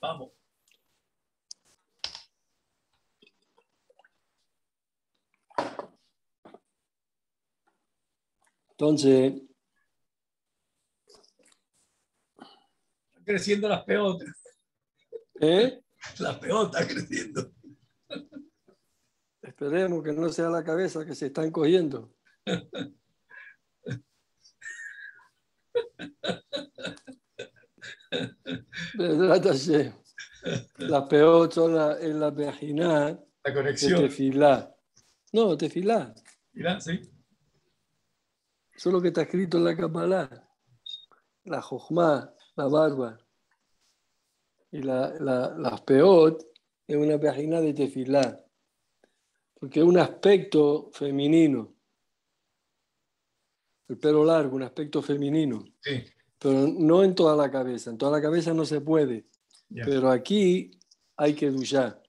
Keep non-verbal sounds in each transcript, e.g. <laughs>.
Vamos. Entonces. creciendo las peotas. ¿Eh? Las peotas creciendo. Esperemos que no sea la cabeza que se están cogiendo. <laughs> La peor es la vagina. La conexión. De tefilá. No, tefilá. Mira, sí. Eso que está escrito en la Kabbalah. La jojma, la barba. Y la, la, peot es una página de tefilá. Porque es un aspecto femenino. El pelo largo, un aspecto femenino. Sí pero no en toda la cabeza, en toda la cabeza no se puede, pero aquí hay que duchar.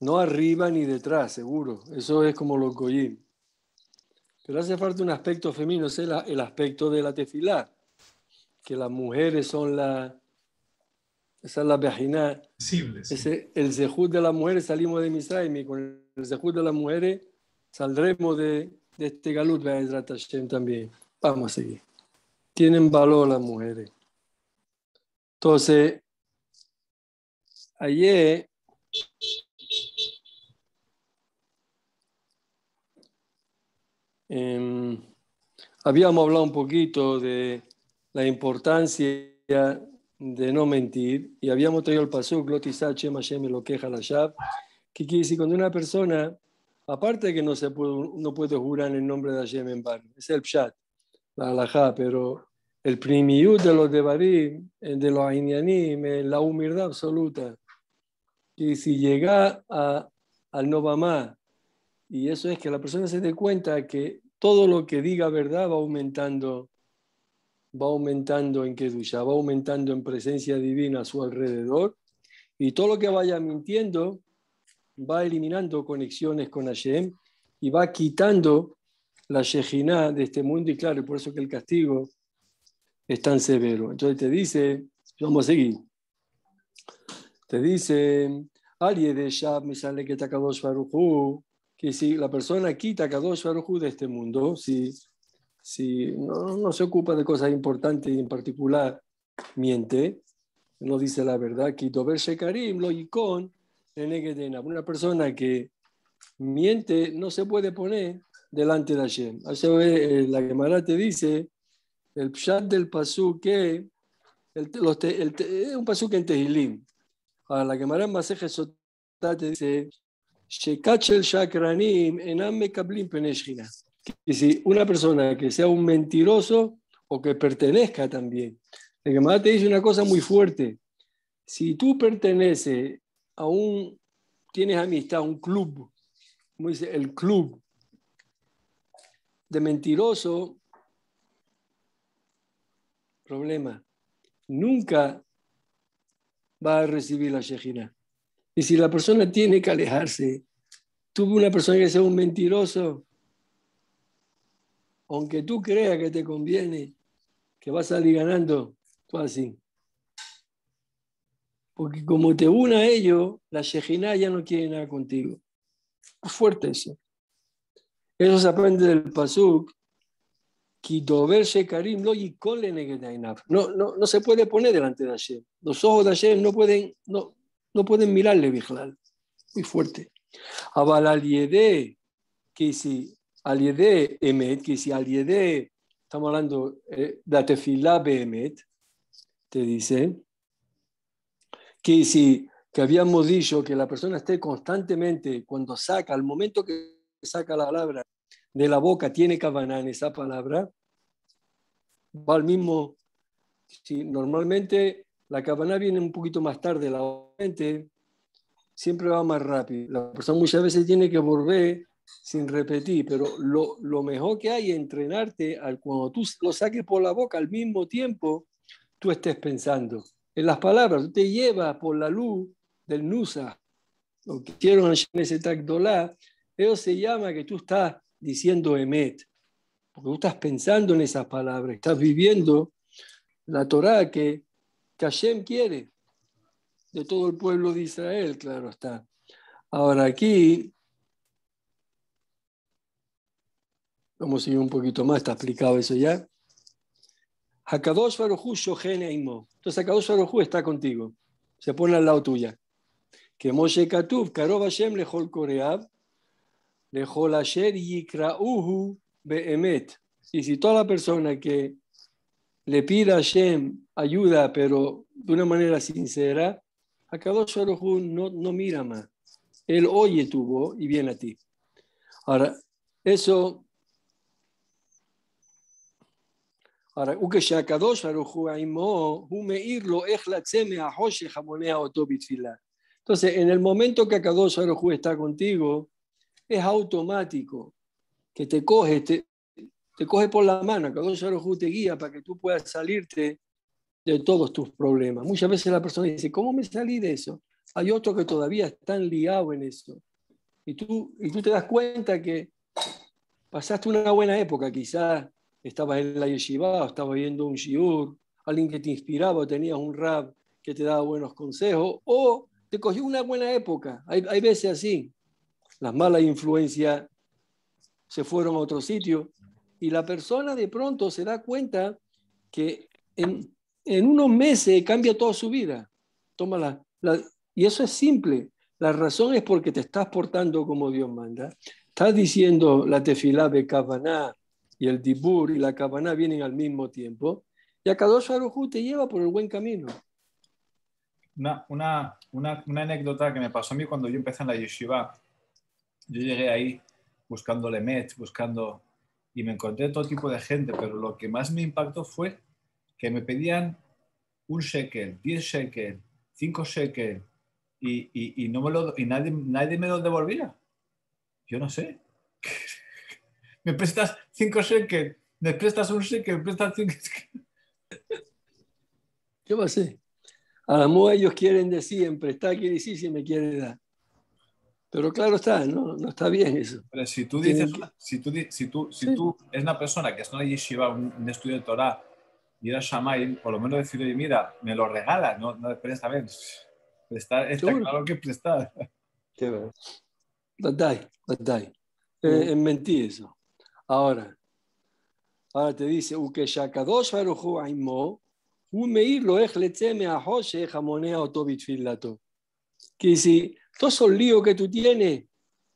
No arriba ni detrás, seguro, eso es como los goyim. Pero hace falta un aspecto femenino, es el, aspecto de la tefilar, que las mujeres son la... Esa es la vagina. el zehut de las mujeres salimos de Misraim y con el zehut de las mujeres saldremos de, de este galut, también. Vamos a seguir tienen valor las mujeres. Entonces, ayer em, habíamos hablado un poquito de la importancia de no mentir y habíamos traído el paso glotisache me lo queja la shab que quiere decir cuando una persona aparte de que no se puede, no puede jurar en el nombre de Hashem en bar es el pshat la halajá, pero el primiú de los Devarim, de los es la humildad absoluta. Y si llega a, al más y eso es que la persona se dé cuenta que todo lo que diga verdad va aumentando, va aumentando en Kedusha, va aumentando en presencia divina a su alrededor, y todo lo que vaya mintiendo va eliminando conexiones con Hashem y va quitando la Shejina de este mundo y claro, por eso que el castigo es tan severo. Entonces te dice, vamos a seguir, te dice, alguien de Shab, sale que Kadosh Baruchu, que si la persona quita Kadosh Baruchu de este mundo, si, si no, no se ocupa de cosas importantes y en particular miente, no dice la verdad, verse Karim, lo Yikon, una persona que miente no se puede poner delante de ayer. Ayer eh, la Gemara te dice, el pshat del pasú que, un pasú que en Tehilim. Ahora, la Gemara en Maseje Sotá te dice, enam mekablim si una persona que sea un mentiroso o que pertenezca también. La Gemara te dice una cosa muy fuerte. Si tú perteneces a un, tienes amistad, un club, como dice, el club, de mentiroso, problema, nunca va a recibir la Shejina. Y si la persona tiene que alejarse, tuvo una persona que sea un mentiroso, aunque tú creas que te conviene, que vas a salir ganando, tú así. Porque como te una a ello, la Shejina ya no quiere nada contigo. fuerte eso. Eso se aprende del Pasuk. no, no, no se puede poner delante de Hashem. Los ojos de Hashem no pueden, no, no pueden mirarle, Bijlal. Muy fuerte. Abal aliede, que si aliede emet, que si aliede, estamos hablando de eh, la te dice, que si que habíamos dicho que la persona esté constantemente, cuando saca, al momento que saca la palabra de la boca tiene cabana en esa palabra, va al mismo. Si normalmente la cabana viene un poquito más tarde, la mente siempre va más rápido. La persona muchas veces tiene que volver sin repetir, pero lo, mejor que hay es entrenarte al cuando tú lo saques por la boca al mismo tiempo, tú estés pensando. En las palabras, tú te llevas por la luz del Nusa, lo que en ese tagdola eso se llama que tú estás diciendo Emet, porque tú estás pensando en esas palabras, estás viviendo la Torah que, Hashem quiere, de todo el pueblo de Israel, claro está. Ahora aquí, vamos a ir un poquito más, está explicado eso ya. Hakadosh Entonces Hakadosh Hu está contigo, se pone al lado tuya. Que Moshe Katub, Karov Hashem Lejol Koreab, be'emet. Y si toda la persona que le pida a Hashem ayuda, pero de una manera sincera, a Kadosh no, no mira más. Él oye tu voz y viene a ti. Ahora, eso. Ahora, Akadosh Baruchu Aimo, humeirlo a ahoshe jamonea otobitfila. Entonces, en el momento que Akadosh Baruchu está contigo, es automático, que te coge, te, te coge por la mano, que Dios te guía para que tú puedas salirte de todos tus problemas. Muchas veces la persona dice, ¿cómo me salí de eso? Hay otros que todavía están liados en eso. Y tú, y tú te das cuenta que pasaste una buena época, quizás estabas en la yeshiva, o estabas viendo un shiur, alguien que te inspiraba, o tenías un rap que te daba buenos consejos, o te cogió una buena época. Hay, hay veces así, las malas influencias se fueron a otro sitio y la persona de pronto se da cuenta que en, unos meses cambia toda su vida. tómala y eso es simple. La razón es porque te estás portando como Dios manda. Estás diciendo la tefilá de Kavaná y el dibur y la Kavaná vienen al mismo tiempo. Y a Kadosh Arujú te lleva por el buen camino. Una, una anécdota que me pasó a mí cuando yo empecé en la yeshiva yo llegué ahí buscando Lemet, buscando, y me encontré todo tipo de gente, pero lo que más me impactó fue que me pedían un shekel, 10 shekel, 5 shekel, y, y, no me lo, y nadie, nadie me lo devolvía. Yo no sé. <laughs> me prestas 5 shekel, me prestas un shekel, me prestas 5 shekel. ¿Qué A la ellos quieren decir prestar y quiere decir si me quiere dar. Pero claro está, no, no está bien eso. Pero si tú eh, dices, si tú, si tú, si tú es una persona que es una yeshiva, un, un estudio de Torah, y era Shammai, por lo menos decirle, mira, me lo regala, no, no presta, ven, está, está claro que prestar. Qué verdad. Badai, badai. Eh, mentí eso. Ahora, ahora te dice, Uke Shakadosh Baruchu Aimo, Umeir lo ech letze meahoshech amonea filato. Que si todos esos líos que tú tienes,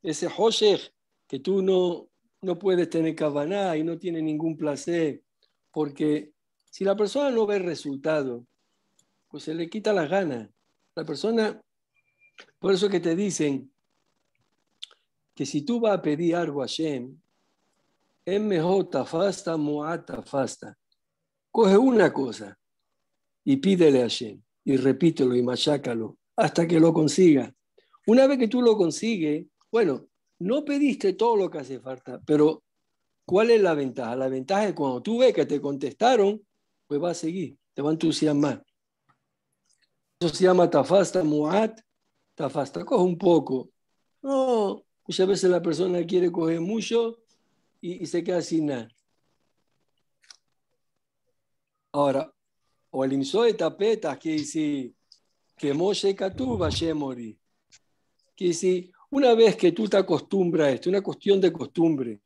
ese Hoshech, que tú no, no puedes tener cabaná y no tiene ningún placer, porque si la persona no ve resultado, pues se le quita las ganas. La persona, por eso que te dicen que si tú vas a pedir algo a Shem, es mejor tafasta, muata, fasta. Coge una cosa y pídele a Shem y repítelo y machácalo hasta que lo consiga. Una vez que tú lo consigues, bueno, no pediste todo lo que hace falta, pero ¿cuál es la ventaja? La ventaja es cuando tú ves que te contestaron, pues va a seguir, te va a entusiasmar. Eso se llama tafasta muat, tafasta, coge un poco. No, muchas veces la persona quiere coger mucho y, se queda sin nada. Ahora, o el de tapetas que dice que Moshe Katú vaya morir que si una vez que tú te acostumbras a esto, una cuestión de costumbre,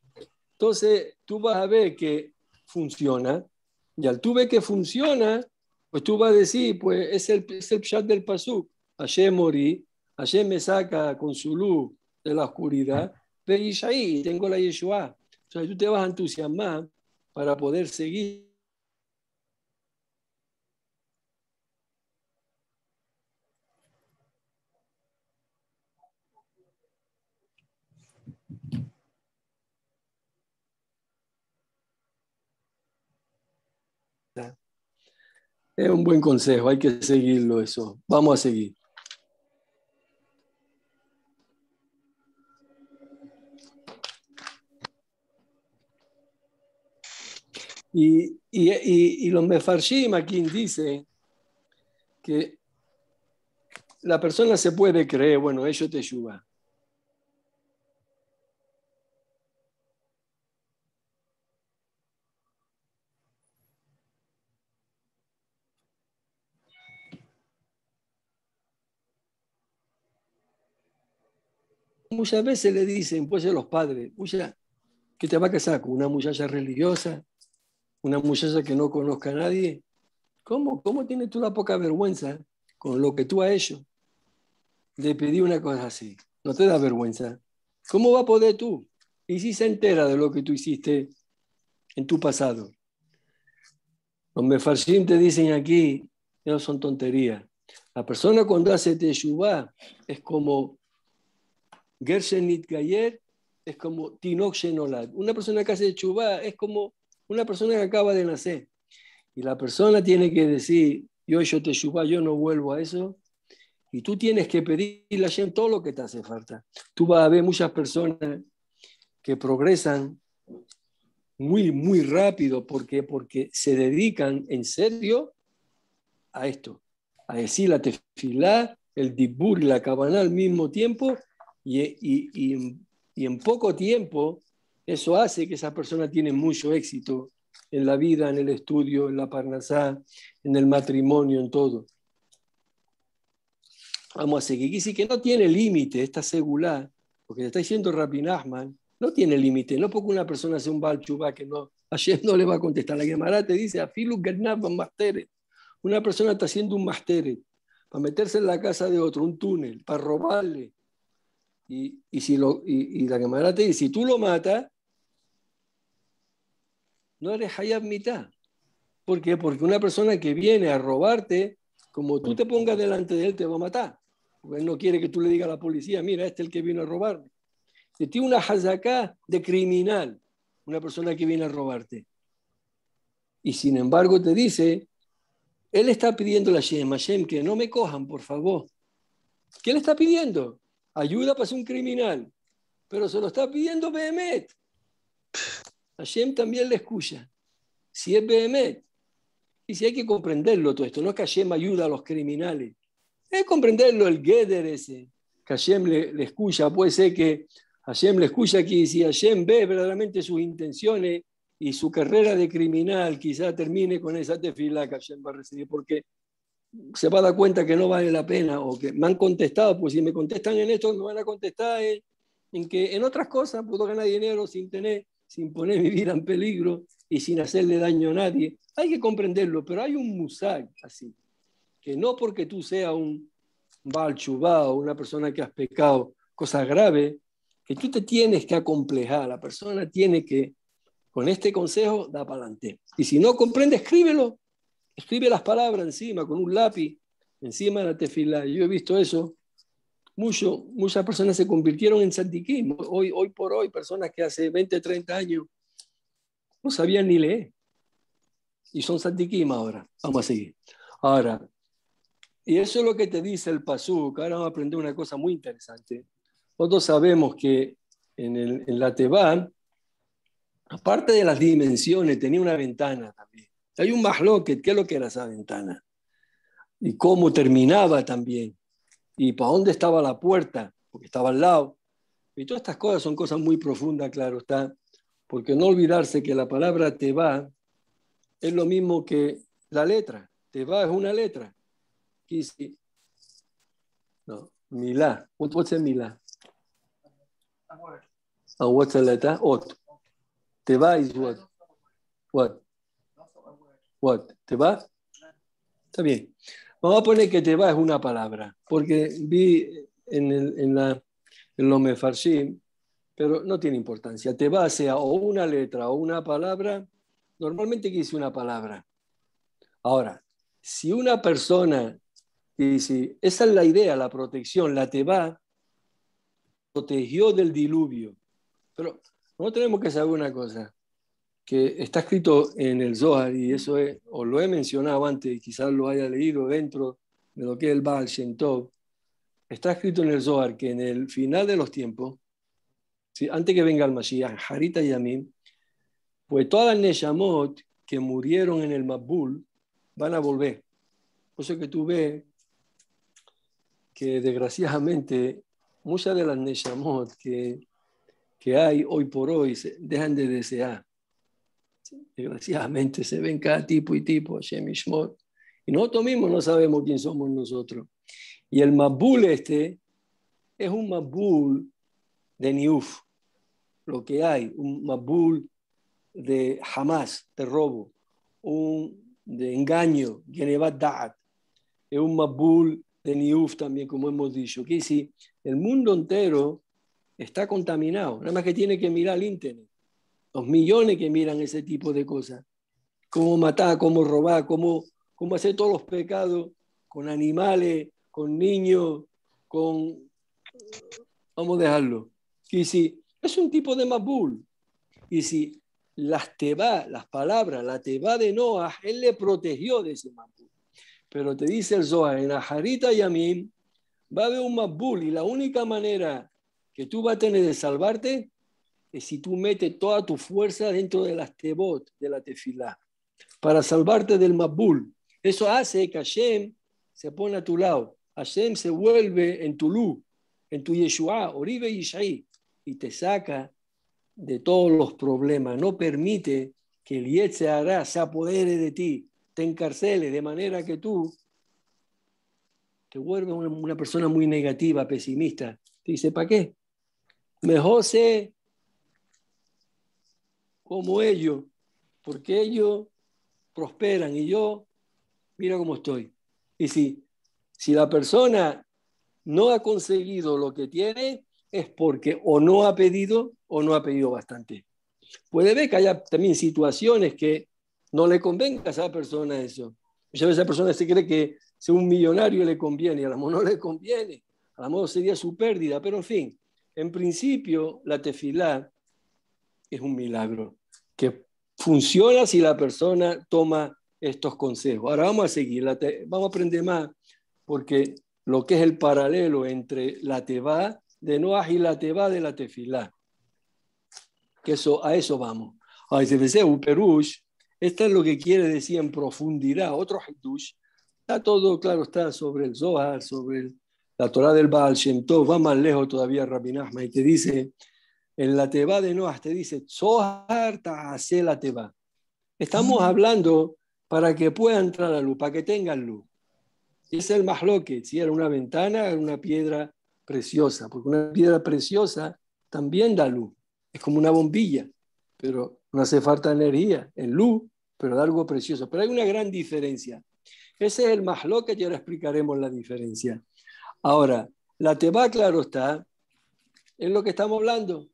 entonces tú vas a ver que funciona, y al tú ver que funciona, pues tú vas a decir, pues es el, es del pasuk, ayer morí, ayer me saca con su luz de la oscuridad, ve ahí, tengo la Yeshua. O sea, tú te vas a entusiasmar para poder seguir Es un buen consejo, hay que seguirlo eso. Vamos a seguir. Y, y, y, los mefarshim aquí dice que la persona se puede creer, bueno, ellos te ayudan muchas veces le dicen, pues a los padres, mucha, ¿qué te va a casar con una muchacha religiosa? Una muchacha que no conozca a nadie. ¿Cómo, cómo tienes tú la poca vergüenza con lo que tú has hecho? Le pedir una cosa así. ¿No te da vergüenza? ¿Cómo va a poder tú? Y si se entera de lo que tú hiciste en tu pasado. Los mefarsim te dicen aquí, no son tonterías. La persona cuando hace teshuvah es como Gershenit Gayer es como Tinok Una persona que hace chubá es como una persona que acaba de nacer. Y la persona tiene que decir, yo yo te chubá, yo no vuelvo a eso. Y tú tienes que pedirle a todo lo que te hace falta. Tú vas a ver muchas personas que progresan muy, muy rápido porque, porque se dedican en serio a esto, a decir la tefilá, el dibur y la cabana al mismo tiempo y, y, y, en poco tiempo eso hace que esa persona tiene mucho éxito en la vida, en el estudio, en la parnasá, en el matrimonio, en todo. Vamos a seguir. Y sí que no tiene límite esta segula, porque le está diciendo Rabin no tiene límite. No porque una persona Hace un balchubá que no, ayer no le va a contestar. La Gemara te dice, Afilu Masteret. Una persona está haciendo un máster para meterse en la casa de otro, un túnel, para robarle, y, si lo, y, la Gemara te dice, si tú lo matas, no eres hayab mitad. ¿Por qué? Porque una persona que viene a robarte, como tú te pongas delante de él, te va a matar. él no quiere que tú le digas a la policía, mira, este es el que vino a robarme. te tiene una hazaká de criminal, una persona que viene a robarte. Y sin embargo te dice, él está pidiendo a Hashem, Hashem, que no me cojan, por favor. ¿Qué le está pidiendo? ayuda para ser un criminal, pero se lo está pidiendo Behemet. Hashem también le escucha. Si es Behemet, y si hay que comprenderlo todo esto, no es que Hashem ayuda a los criminales, es comprenderlo el Geder ese, que Hashem le, escucha, puede ser que Hashem le escucha que si Hashem ve verdaderamente sus intenciones y su carrera de criminal, quizá termine con esa tefila que Hashem va a recibir, porque se va a dar cuenta que no vale la pena o que me han contestado, pues si me contestan en esto, no van a contestar en, que en otras cosas puedo ganar dinero sin tener, sin poner mi vida en peligro y sin hacerle daño a nadie. Hay que comprenderlo, pero hay un musaje así, que no porque tú seas un balchubá o una persona que has pecado cosas graves, que tú te tienes que acomplejar, la persona tiene que, con este consejo, da para adelante. Y si no comprende, escríbelo Escribe las palabras encima con un lápiz, encima de la tefila. Yo he visto eso. Mucho, muchas personas se convirtieron en santiquismo. Hoy, hoy por hoy, personas que hace 20, 30 años no sabían ni leer. Y son santiquismo ahora. Vamos a seguir. Ahora, y eso es lo que te dice el Pasuk. Ahora vamos a aprender una cosa muy interesante. Nosotros sabemos que en, el, la Tebán, aparte de las dimensiones, tenía una ventana también. Hay un mahloket, ¿qué es lo que era esa ventana? Y cómo terminaba también. Y para dónde estaba la puerta, porque estaba al lado. Y todas estas cosas son cosas muy profundas, claro está, porque no olvidarse que la palabra te va es lo mismo que la letra. Te va es una letra. No, milá. What's a milá? And ah, what's a letter? Te va is what? What? ¿Te va? Está bien. Vamos a poner que te va es una palabra, porque vi en, el, la, mefarshim, pero no tiene importancia. Te va sea o una letra o una palabra, normalmente quise una palabra. Ahora, si una persona dice, esa es la idea, la protección, la te va, protegió del diluvio. Pero no tenemos que saber una cosa que está escrito en el Zohar, y eso es, lo he mencionado antes, y quizás lo haya leído dentro de lo que es el Baal Shem está escrito en el Zohar que en el final de los tiempos, ¿sí? antes que venga el Mashiach, Harita y Amin, pues todas las Neshamot que murieron en el Mabul van a volver. Por eso que tú ves que desgraciadamente muchas de las Neshamot que, que hay hoy por hoy dejan de desear. Desgraciadamente se ven cada tipo y tipo, Y nosotros mismos no sabemos quién somos nosotros. Y el Mabul este es un Mabul de Niuf, lo que hay, un Mabul de Hamas, de robo, un de engaño, Genevat Da'at, es un Mabul de Niuf también, como hemos dicho. Que si el mundo entero está contaminado, nada más que tiene que mirar el Internet los millones que miran ese tipo de cosas. Cómo matar, cómo robar, cómo, cómo hacer todos los pecados con animales, con niños, con... Vamos a dejarlo. Y si es un tipo de Mabul, y si las va las palabras, la va de Noah, él le protegió de ese Mabul. Pero te dice el Zohar, en Ajarita Yamim va a haber un Mabul y la única manera que tú vas a tener de salvarte si tú metes toda tu fuerza dentro de las tebot, de la tefilá, para salvarte del mabul. Eso hace que Hashem se pone a tu lado. Hashem se vuelve en tu luz, en tu Yeshua, Oribe y Yishai, y te saca de todos los problemas. No permite que el yed se apodere de ti, te encarcele, de manera que tú te vuelves una, persona muy negativa, pesimista. Te dice, ¿para qué? Mejor sé como ellos, porque ellos prosperan y yo, mira cómo estoy. Y si, si la persona no ha conseguido lo que tiene, es porque o no ha pedido o no ha pedido bastante. Puede ver que haya también situaciones que no le convenga a esa persona eso. Muchas veces esa persona se cree que ser un millonario le conviene y a lo mejor <laughs> no le conviene, a lo mejor sería su pérdida, pero en fin, en principio la tefilá es un milagro que funciona si la persona toma estos consejos. Ahora vamos a seguir, vamos a aprender más, porque lo que es el paralelo entre la teba de Noah y la teba de la tefilá. Que eso, a eso vamos. Ahora dice, Uperush, esto es lo que quiere decir en profundidad. Otro Hidush, está todo claro, está sobre el Zohar, sobre la Torah del Baal Shem Tov, va más lejos todavía Rabbi y te dice en la Teba de Noah te dice, la Teba. Estamos hablando para que pueda entrar la luz, para que tengan luz. Es el masloque, si era una ventana, era una piedra preciosa, porque una piedra preciosa también da luz. Es como una bombilla, pero no hace falta energía, Es luz, pero da algo precioso. Pero hay una gran diferencia. Ese es el masloque y ahora explicaremos la diferencia. Ahora, la teba, claro está, es lo que estamos hablando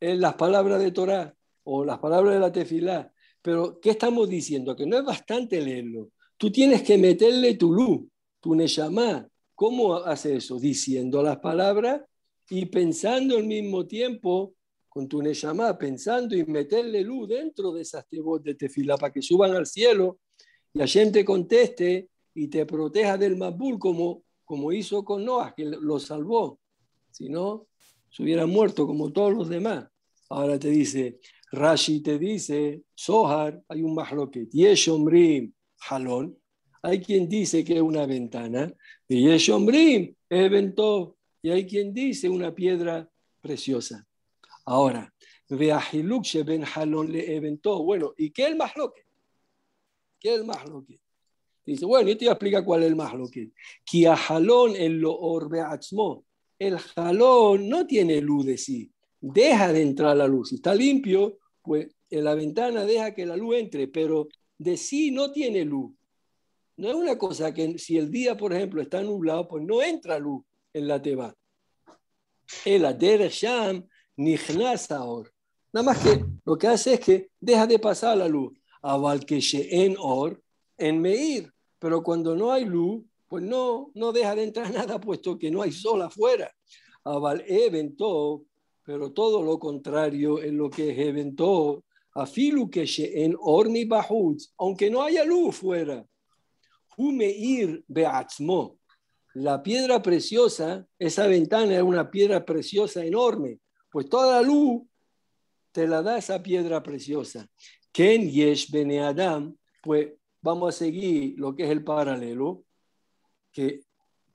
las palabras de torá o las palabras de la tefilá. Pero, ¿qué estamos diciendo? Que no es bastante leerlo. Tú tienes que meterle tu luz, tu neshama. ¿Cómo hace eso? Diciendo las palabras y pensando al mismo tiempo con tu neshama, pensando y meterle luz dentro de esas tebot de tefilá para que suban al cielo y la te conteste y te proteja del Mabul como, como hizo con Noah, que lo salvó. Si no, se hubiera muerto como todos los demás. Ahora te dice, Rashi te dice, Sohar, hay un mahloket, Yeshomrim, jalón. Hay quien dice que es una ventana, Yeshomrim, es evento Y hay quien dice una piedra preciosa. Ahora, Veahilukshe ben jalón le evento. Bueno, ¿y qué es el mahloket? ¿Qué es el mahloket? Dice, bueno, yo te voy a cuál es el mahloket. Kia jalón el lo atzmo el jalón no tiene luz de sí, deja de entrar la luz. Si está limpio, pues en la ventana deja que la luz entre, pero de sí no tiene luz. No es una cosa que si el día, por ejemplo, está nublado, pues no entra luz en la teba. El sham or. Nada más que lo que hace es que deja de pasar la luz. Aval que en or en meir. Pero cuando no hay luz, pues no, no deja de entrar <laughs> nada, puesto que no hay sol afuera. Aval evento, pero todo lo contrario es lo que eventó. Afilu que se en orni aunque no haya luz fuera. Humeir beatzmo. La piedra preciosa, esa ventana es una piedra preciosa enorme, pues toda la luz te la da esa piedra preciosa. Ken Yesh Bene Adam, pues vamos a seguir lo que es el paralelo que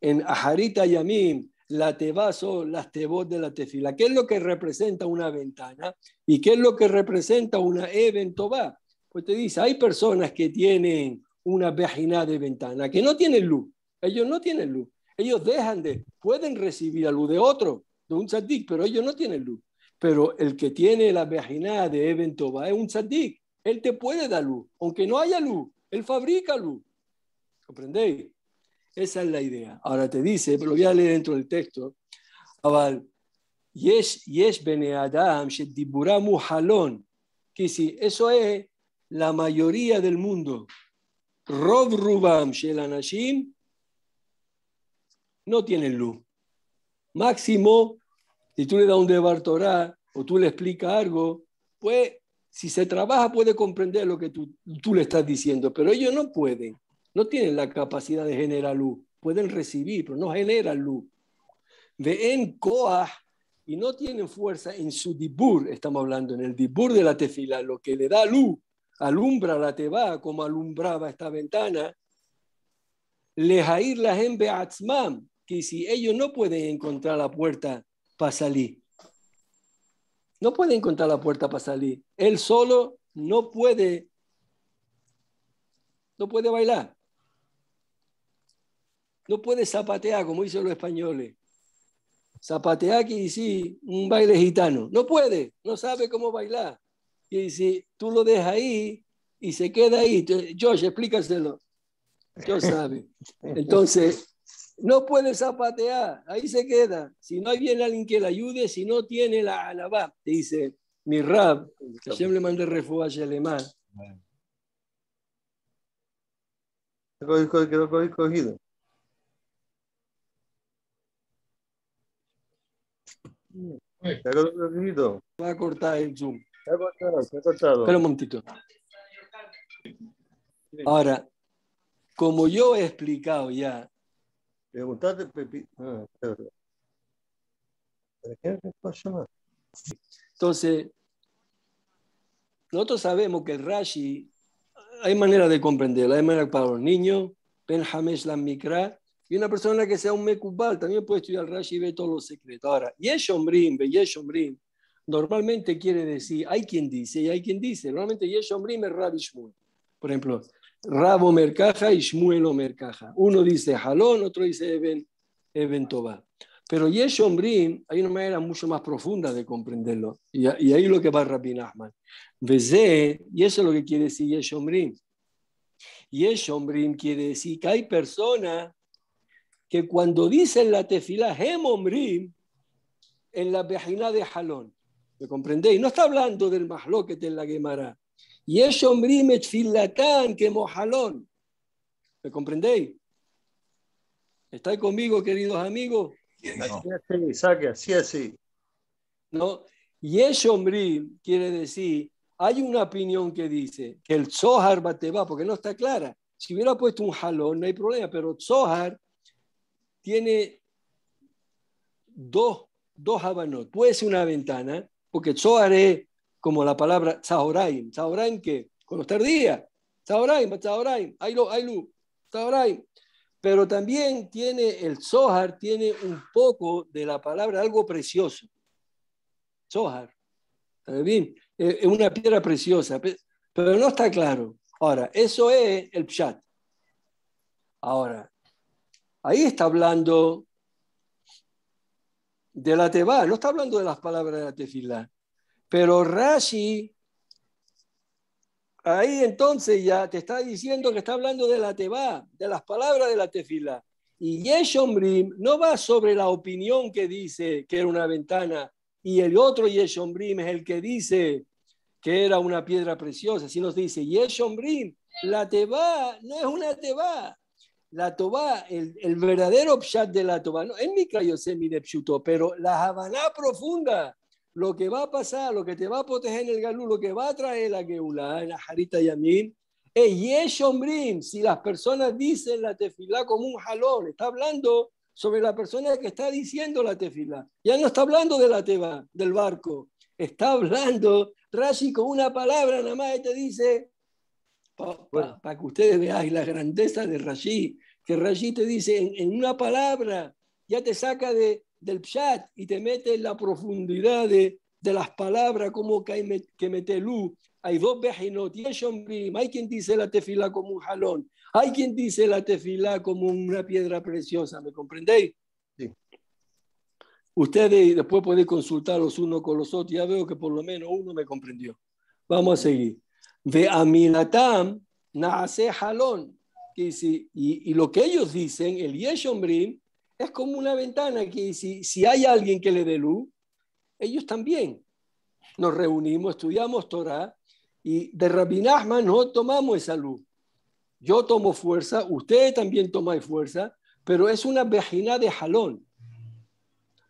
en Aharita Yamim, la teba son las tebos de la tefila. ¿Qué es lo que representa una ventana? ¿Y qué es lo que representa una Eventoba? Pues te dice, hay personas que tienen una vagina de ventana, que no tienen luz. Ellos no tienen luz. Ellos dejan de, pueden recibir la luz de otro, de un tzadik, pero ellos no tienen luz. Pero el que tiene la vagina de Eventoba es un tzadik. Él te puede dar luz, aunque no haya luz. Él fabrica luz. ¿Comprendéis? Esa es la idea. Ahora te dice, pero lo voy a leer dentro del texto. Aval, Yesh, Bene Adam, muhalon Que si eso es la mayoría del mundo. Rob Rubam Shel no tiene luz. Máximo, si tú le das un debate, o tú le explicas algo, pues si se trabaja puede comprender lo que tú, tú le estás diciendo, pero ellos no pueden no tienen la capacidad de generar luz. Pueden recibir, pero no generan luz. De en Koah, y no tienen fuerza en su dibur, estamos hablando en el dibur de la tefila, lo que le da luz, alumbra la teba como alumbraba esta ventana. Lejair la gente atzmam, que si ellos no pueden encontrar la puerta para salir, no pueden encontrar la puerta para salir. Él solo no puede, no puede bailar. No puede zapatear como dicen los españoles. Zapatear que decir un baile gitano. No puede, no sabe cómo bailar. Y dice, tú lo dejas ahí y se queda ahí, George, explícaselo. Yo sabe. <laughs> Entonces, no puede zapatear, ahí se queda. Si no hay bien alguien que le ayude, si no tiene la alabá, dice mi rap, siempre le mandé refugio alemán. cogido. ¿Qué Va a cortar el Zoom. Espera un momentito. Ahora, como yo he explicado ya. Preguntate, Pepi. Ah, entonces, nosotros sabemos que el Rashi, hay manera de comprenderlo, hay manera para los niños, Benjamin Hamesh y una persona que sea un Mekubal también puede estudiar Rashi y ve todos los secretos. Ahora, Yeshombrim, ve normalmente quiere decir, hay quien dice y hay quien dice. Normalmente Yeshombrim es Rab Shmuel. Por ejemplo, Rabo Mercaja y Shmuel Mercaja. Uno dice Jalón, otro dice Eben, Eben Pero Yeshombrim, hay una manera mucho más profunda de comprenderlo. Y, ahí lo que va Rabbi ahmad, Veze, y eso es lo que quiere decir Yeshombrim. Yeshombrim quiere decir que hay personas que cuando dicen la tefila Hemomrim, en la vejina de Jalón, ¿me comprendéis? No está hablando del que en la Gemara. Y es Omrim et filatán que Mojalón, ¿me comprendéis? ¿Estáis conmigo, queridos amigos? No. Así saque, así, así. No, Yeshomrim quiere decir, hay una opinión que dice que el Zohar va, porque no está clara. Si hubiera puesto un jalón, no hay problema, pero Zohar tiene dos, dos habanos. Puede una ventana, porque Zohar es como la palabra Zahoraim. Zahoraim que con los tardías. Zahoraim, Zahoraim, Ailu, Ailu, Zahoraim. Pero también tiene el Zohar, tiene un poco de la palabra algo precioso. Zohar. bien? Es una piedra preciosa, pero no está claro. Ahora, eso es el Pshat. Ahora, Ahí está hablando de la teba, no está hablando de las palabras de la tefilá. Pero Rashi, ahí entonces ya te está diciendo que está hablando de la teba, de las palabras de la tefila Y Yeshombrim no va sobre la opinión que dice que era una ventana y el otro Yeshombrim es el que dice que era una piedra preciosa, Si nos dice Yeshombrim, la teba no es una teba, la toba, el, verdadero Pshat de la toba, no es mi mi de Pshuto, pero la habaná profunda, lo que va a pasar, lo que te va a proteger en el Galú, lo que va a traer la Geulá, en la Jarita Yamin, es Yeshombrim. Si las personas dicen la tefilá como un jalón, está hablando sobre la persona que está diciendo la tefilá. Ya no está hablando de la teba, del barco. Está hablando Rashi con una palabra, nada más te dice para que ustedes veáis la grandeza de Rashi, que Rashi te dice en, una palabra, ya te saca de, del chat y te mete en la profundidad de, las palabras, como que, hay, que mete luz. Hay dos hay quien dice la tefila como un jalón, hay quien dice la tefila como una piedra preciosa, ¿me comprendéis? Ustedes después pueden consultar los unos con los otros, ya veo que por lo menos uno me comprendió. Vamos a seguir. Ve Aminatam nace jalón. Y, y lo que ellos dicen, el Yeshombrim, es como una ventana que si, hay alguien que le dé luz, ellos también. Nos reunimos, estudiamos Torah y de Rabinasma no tomamos esa luz. Yo tomo fuerza, ustedes también toman fuerza, pero es una vagina de jalón.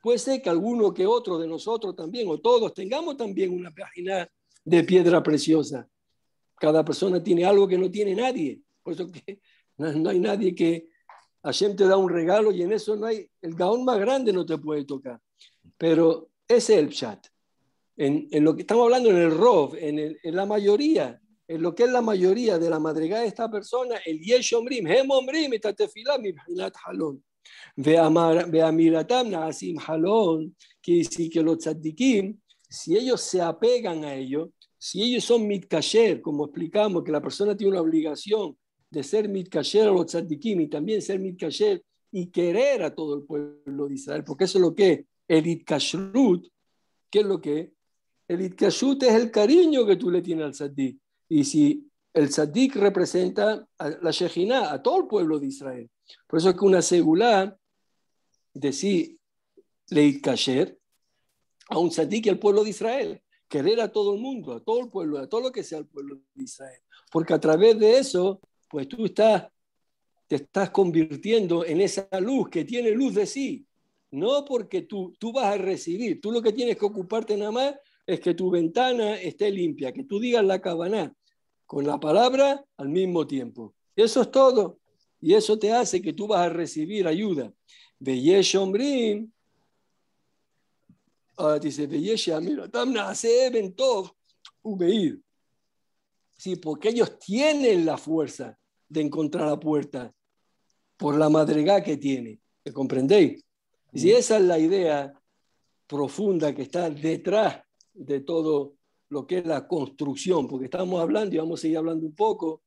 Puede ser que alguno que otro de nosotros también, o todos, tengamos también una vagina de piedra preciosa. Cada persona tiene algo que no tiene nadie. Por eso que <laughs> no, hay nadie que Hashem te da un regalo y en eso no hay, el gaón más grande no te puede tocar. Pero ese es el chat. En, lo que estamos hablando en el Rov, en, la mayoría, en lo que es la mayoría de la madrigada de esta persona, el Yesh Omrim, Hem Omrim, esta tefilá, mi halón. nasim halon que si que los tzaddikim, si ellos se apegan a ello, si ellos son mitkasher, como explicamos, que la persona tiene una obligación de ser mitkasher a los tzaddikim y también ser mitkasher y querer a todo el pueblo de Israel, porque eso es lo que es el itkashrut, ¿qué es lo que es? El itkashrut es el cariño que tú le tienes al tzaddik. Y si el tzaddik representa a la Shejina, a todo el pueblo de Israel. Por eso es que una segula, decir le itkasher a un tzaddik y al pueblo de Israel querer a todo el mundo, a todo el pueblo, a todo lo que sea el pueblo de Israel. Porque a través de eso, pues tú estás, te estás convirtiendo en esa luz que tiene luz de sí. No porque tú, tú vas a recibir, tú lo que tienes que ocuparte nada más es que tu ventana esté limpia, que tú digas la cabana con la palabra al mismo tiempo. Eso es todo. Y eso te hace que tú vas a recibir ayuda. De Belleshomrim, Ahora dice, Sí, porque ellos tienen la fuerza de encontrar la puerta por la madrega que tiene. ¿Me comprendéis? Y esa es la idea profunda que está detrás de todo lo que es la construcción, porque estamos hablando y vamos a seguir hablando un poco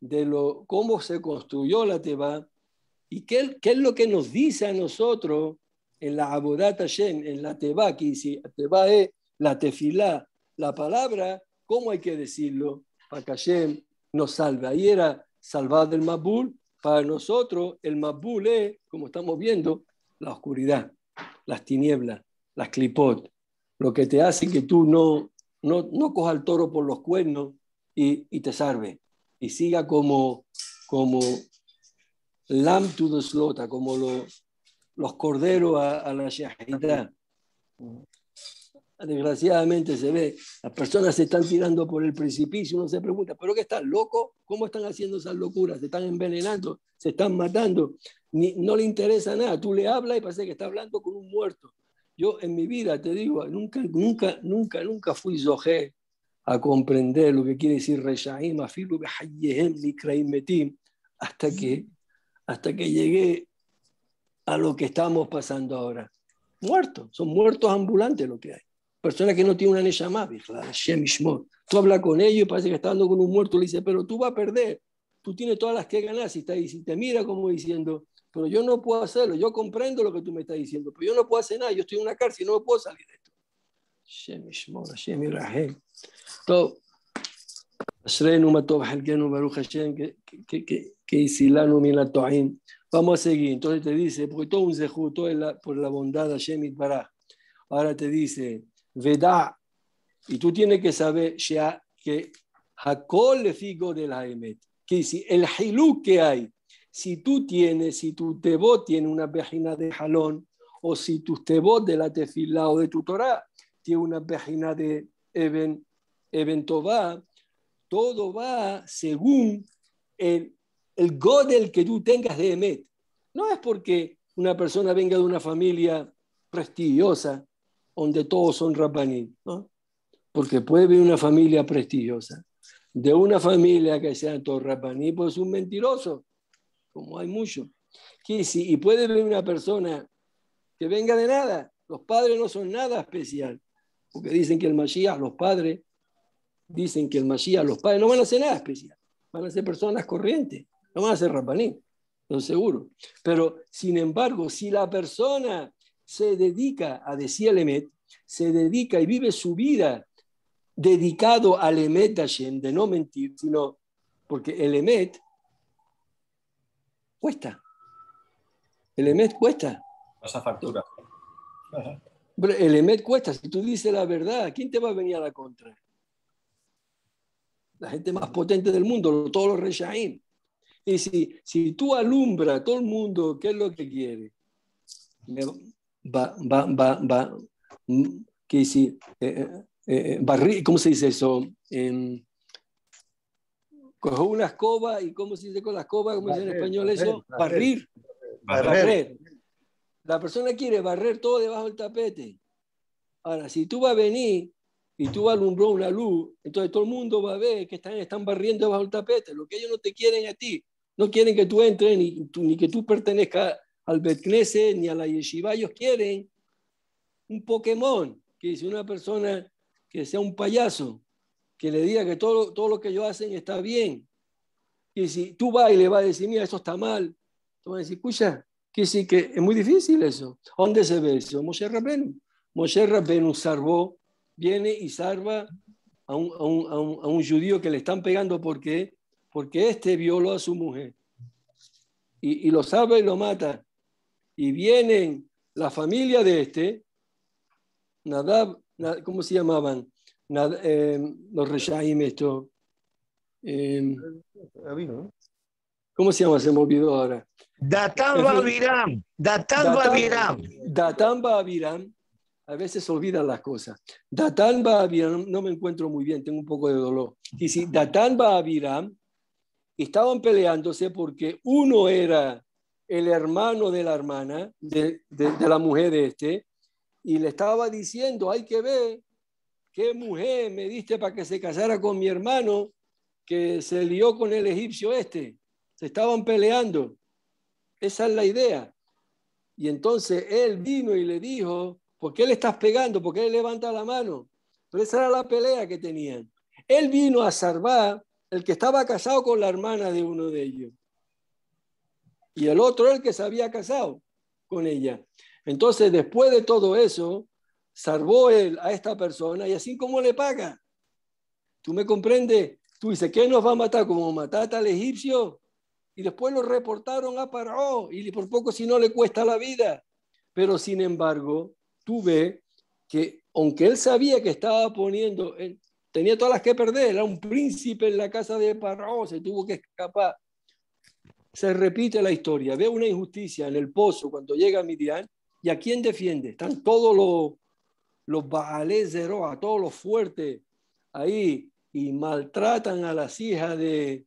de lo, cómo se construyó la Teba y qué, qué es lo que nos dice a nosotros en la abodata en la Teba, la tefilá, la palabra, ¿cómo hay que decirlo? Para que Hashem nos salve. Ahí era salvar del Mabul, para nosotros el Mabul es, como estamos viendo, la oscuridad, las tinieblas, las clipot, lo que te hace que tú no, no, no cojas el toro por los cuernos y, te salve. Y siga como, como lamb to the slaughter, como lo, los corderos a, la shahidá. Desgraciadamente se ve, las personas se están tirando por el precipicio, uno se pregunta, ¿pero qué están locos? ¿Cómo están haciendo esas locuras? Se están envenenando, se están matando, Ni, no le interesa nada, tú le hablas y parece que está hablando con un muerto. Yo en mi vida, te digo, nunca, nunca, nunca, nunca fui zoje a comprender lo que quiere decir Reshaim, hasta que, hasta que llegué a lo que estamos pasando ahora. Muertos, son muertos ambulantes lo que hay. Personas que no tienen una Neshama, tú hablas con ellos y parece que está hablando con un muerto, le dice, pero tú vas a perder, tú tienes todas las que ganas y, está, y te mira como diciendo, pero yo no puedo hacerlo, yo comprendo lo que tú me estás diciendo, pero yo no puedo hacer nada, yo estoy en una cárcel y no puedo salir de esto. Vamos a seguir. Entonces te dice, porque todo un todo por la bondad de Baraj. Ahora te dice, veda y tú tienes que saber ya que Jacob le figo del Haimet. Que si el Hilú que hay, si tú tienes, si tu tebo tiene una página de jalón, o si tu tebot de la tefila o de tu Torah tiene una página de Eben, Eben Tobá, todo va según el, el godel que tú tengas de Emet. No es porque una persona venga de una familia prestigiosa, donde todos son Rapaní. Porque puede venir una familia prestigiosa. De una familia que sean todos rapaní, pues es un mentiroso, como hay muchos. Y puede venir una persona que venga de nada. Los padres no son nada especial, porque dicen que el Mashiach, los padres, dicen que el Mashiach, los padres, no van a hacer nada especial. Van a ser personas corrientes. No van a ser rabanín, lo seguro. Pero, sin embargo, si la persona se dedica a decir el Emet, se dedica y vive su vida dedicado al Emet Hashem, de no mentir, sino porque el Emet cuesta. El Emet cuesta. Esa factura. El Emet cuesta. Si tú dices la verdad, ¿quién te va a venir a la contra? la gente más potente del mundo, todos los reyes. Y si, si tú alumbra todo el mundo, ¿qué es lo que quiere? Va, va, va, va, que si, eh, eh, eh, eh ¿cómo se dice eso? En, cojo una escoba y ¿cómo se dice con la escoba? ¿Cómo se dice en español eso? barrir. Barrer. barrer. La persona quiere barrer todo debajo del tapete. Ahora, si tú vas a venir y tú alumbró una luz, entonces todo el mundo va a ver que están, están barriendo bajo el tapete. Lo que ellos no te quieren a ti, no quieren que tú entres, ni, ni que tú pertenezcas al betnese ni a la Yeshiva. Ellos quieren un Pokémon, que dice una persona que sea un payaso, que le diga que todo, todo lo que ellos hacen está bien. Y si tú vas y le vas a decir, mira, eso está mal, tú vas a decir, escucha, que sí, que es muy difícil eso. ¿Dónde se ve eso? Moshe Rabbenu. Moshe Rabbenu salvó viene y salva a un, judío que le están pegando porque, porque este violó a su mujer. Y, lo salva y lo mata. Y vienen la familia de este, Nadab, ¿cómo se llamaban? Eh, los Reshaim, esto. Eh, ¿Cómo se llama? Se me olvidó ahora. Datán Babiram. Datán Babiram a veces olvidan las cosas. Datán Abiram, no me encuentro muy bien, tengo un poco de dolor. Y si Datán Abiram estaban peleándose porque uno era el hermano de la hermana, de, de la mujer de este, y le estaba diciendo, hay que ver qué mujer me diste para que se casara con mi hermano que se lió con el egipcio este. Se estaban peleando. Esa es la idea. Y entonces él vino y le dijo, ¿Por qué le estás pegando? ¿Por qué le levanta la mano? Pero esa era la pelea que tenían. Él vino a salvar el que estaba casado con la hermana de uno de ellos. Y el otro, el que se había casado con ella. Entonces, después de todo eso, salvó él a esta persona y así como le paga. ¿Tú me comprendes? Tú dices, ¿qué nos va a matar? Como mataste al egipcio. Y después lo reportaron a Paró y por poco si no le cuesta la vida. Pero sin embargo, tuve que, aunque él sabía que estaba poniendo, tenía todas las que perder, era un príncipe en la casa de Parrao, se tuvo que escapar. Se repite la historia, ve una injusticia en el pozo cuando llega Midian, ¿y a quién defiende? Están todos los, los Baales de todos los fuertes ahí, y maltratan a las hijas de,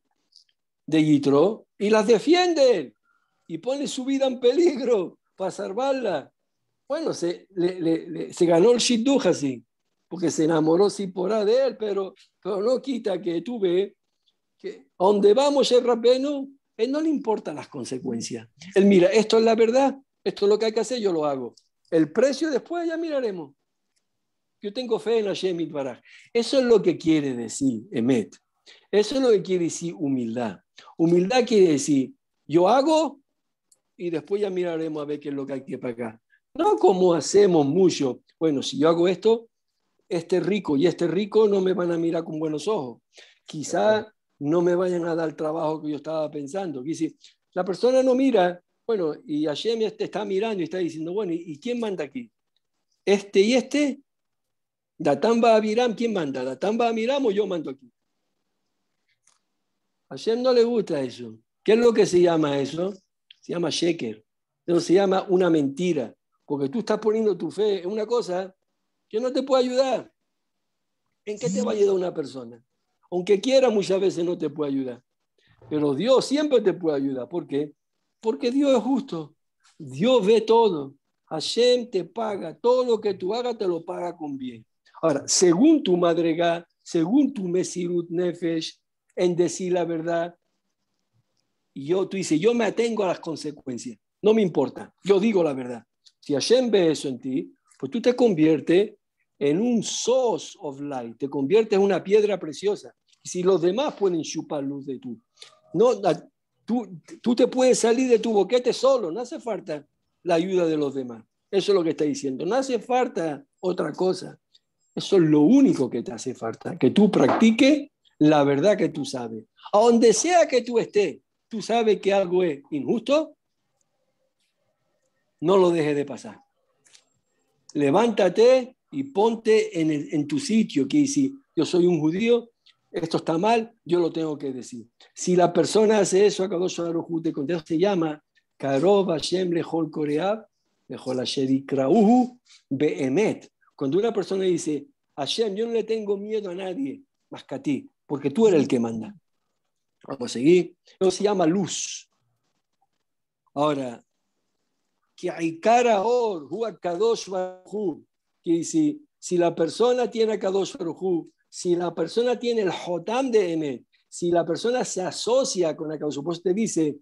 de y las defienden, y pone su vida en peligro para salvarla. Bueno, se, se ganó el Shidduch así, porque se enamoró por a de él, pero, no quita que tú ve que donde vamos el rabeno, él no le importan las consecuencias. Él mira, esto es la verdad, esto es lo que hay que hacer, yo lo hago. El precio después ya miraremos. Yo tengo fe en Hashem Baraj. Eso es lo que quiere decir Emet. Eso es lo que quiere decir humildad. Humildad quiere decir, yo hago y después ya miraremos a ver qué es lo que hay que pagar. No como hacemos mucho. Bueno, si yo hago esto, este rico y este rico no me van a mirar con buenos ojos. Quizá no me vayan a dar el trabajo que yo estaba pensando. Y la persona no mira, bueno, y Hashem me está mirando y está diciendo, bueno, ¿y quién manda aquí? ¿Este y este? Datamba va a Miram? ¿Quién manda? Datamba va o yo mando aquí? Ayer no le gusta eso. ¿Qué es lo que se llama eso? Se llama shaker. Eso se llama una mentira porque tú estás poniendo tu fe en una cosa que no te puede ayudar. ¿En qué te va a ayudar una persona? Aunque quiera, muchas veces no te puede ayudar. Pero Dios siempre te puede ayudar. ¿Por qué? Porque Dios es justo. Dios ve todo. Hashem te paga. Todo lo que tú hagas te lo paga con bien. Ahora, según tu madrega, según tu Mesirut Nefesh, en decir la verdad, yo, tú dices, yo me atengo a las consecuencias. No me importa. Yo digo la verdad. Si Hashem ve eso en ti, pues tú te conviertes en un source of light, te conviertes en una piedra preciosa. Y si los demás pueden chupar luz de tú, no, tú, tú te puedes salir de tu boquete solo, no hace falta la ayuda de los demás. Eso es lo que está diciendo, no hace falta otra cosa. Eso es lo único que te hace falta, que tú practiques la verdad que tú sabes. A donde sea que tú estés, tú sabes que algo es injusto, no lo deje de pasar. Levántate y ponte en, tu sitio, que si yo soy un judío, esto está mal, yo lo tengo que decir. Si la persona hace eso, Akadosh Baruj te contesta, se llama Karov Hashem Lehol Koreab, Lehol Behemet. Cuando una persona dice, Hashem, yo no le tengo miedo a nadie más que a ti, porque tú eres el que manda. Vamos a seguir. Eso se llama luz. Ahora, que Aikara Or, que si, si la persona tiene a Kadosh si la persona tiene el Jotam de M, si la persona se asocia con la causa, pues te dice,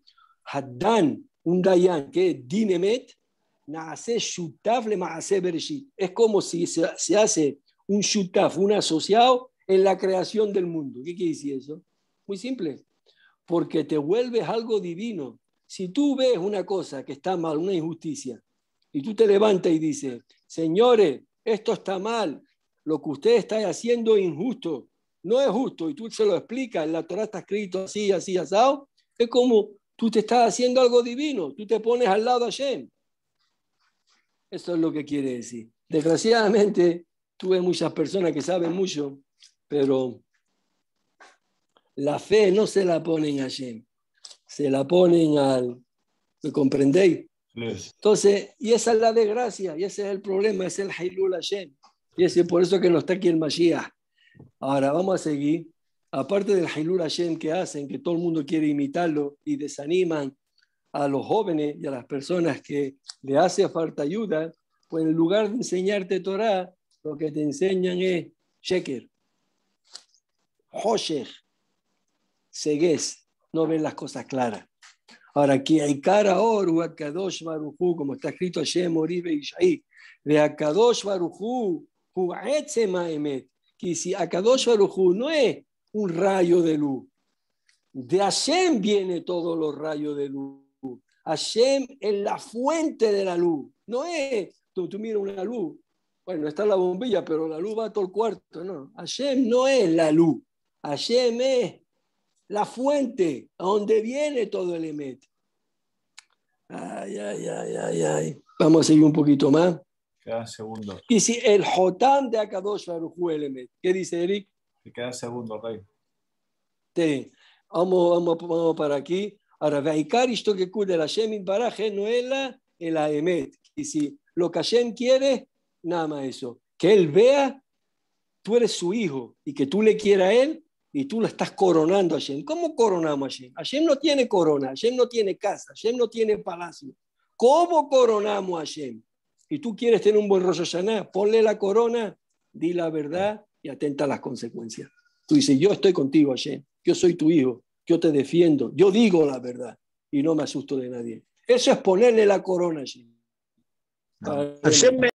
Haddan, un Dayan, que es Dinemet, Shutaf le Es como si se, se hace un Shutaf, un asociado en la creación del mundo. ¿Qué quiere decir eso? Muy simple. Porque te vuelves algo divino. Si tú ves una cosa que está mal, una injusticia, y tú te levantas y dices, señores, esto está mal, lo que ustedes están haciendo es injusto, no es justo, y tú se lo explicas, en la Torah está escrito así, así, asado, es como tú te estás haciendo algo divino, tú te pones al lado de Hashem. Eso es lo que quiere decir. Desgraciadamente, tuve muchas personas que saben mucho, pero la fe no se la ponen a Hashem se la ponen al... ¿Me comprendéis? Entonces, y esa es la desgracia, y ese es el problema, es el Hailul Hashem. Y ese es por eso que no está aquí el Mashiach. Ahora, vamos a seguir. Aparte del Hailul Hashem que hacen, que todo el mundo quiere imitarlo y desaniman a los jóvenes y a las personas que le hace falta ayuda, pues en lugar de enseñarte Torah, lo que te enseñan es Sheker, Hoshech, Seguez, no ven las cosas claras. Ahora, aquí hay cara oru, oh, Akadosh como está escrito Hashem, Moribe y de Akadosh Baruchu, maemet, que si Akadosh no es un rayo de luz, de Hashem viene todos los rayos de luz. Hashem es la fuente de la luz, no es tú, tú miras una luz, bueno, está la bombilla, pero la luz va a todo el cuarto, no. Hashem no es la luz, Hashem es la fuente, a donde viene todo el Emet. Ay, ay, ay, ay, ay. Vamos a seguir un poquito más. queda segundo. Y si el jotán de Akadosh Baruchu el Emet. ¿Qué dice Eric? queda segundo, Rey. Sí. Vamos, vamos, para aquí. Ahora, Veikar esto que cuide la shemin para genuela la el Emet. Y si lo que Hashem quiere, nada más eso. Que él vea, tú eres su hijo y que tú le quieras a él, y tú lo estás coronando a Hashem. ¿Cómo coronamos a Hashem? Hashem no tiene corona, Hashem no tiene casa, Hashem no tiene palacio. ¿Cómo coronamos a Hashem? Y tú quieres tener un buen Rosh Hashanah, ponle la corona, di la verdad y atenta a las consecuencias. Tú dices, yo estoy contigo, Hashem, yo soy tu hijo, yo te defiendo, yo digo la verdad y no me asusto de nadie. Eso es ponerle la corona a Hashem.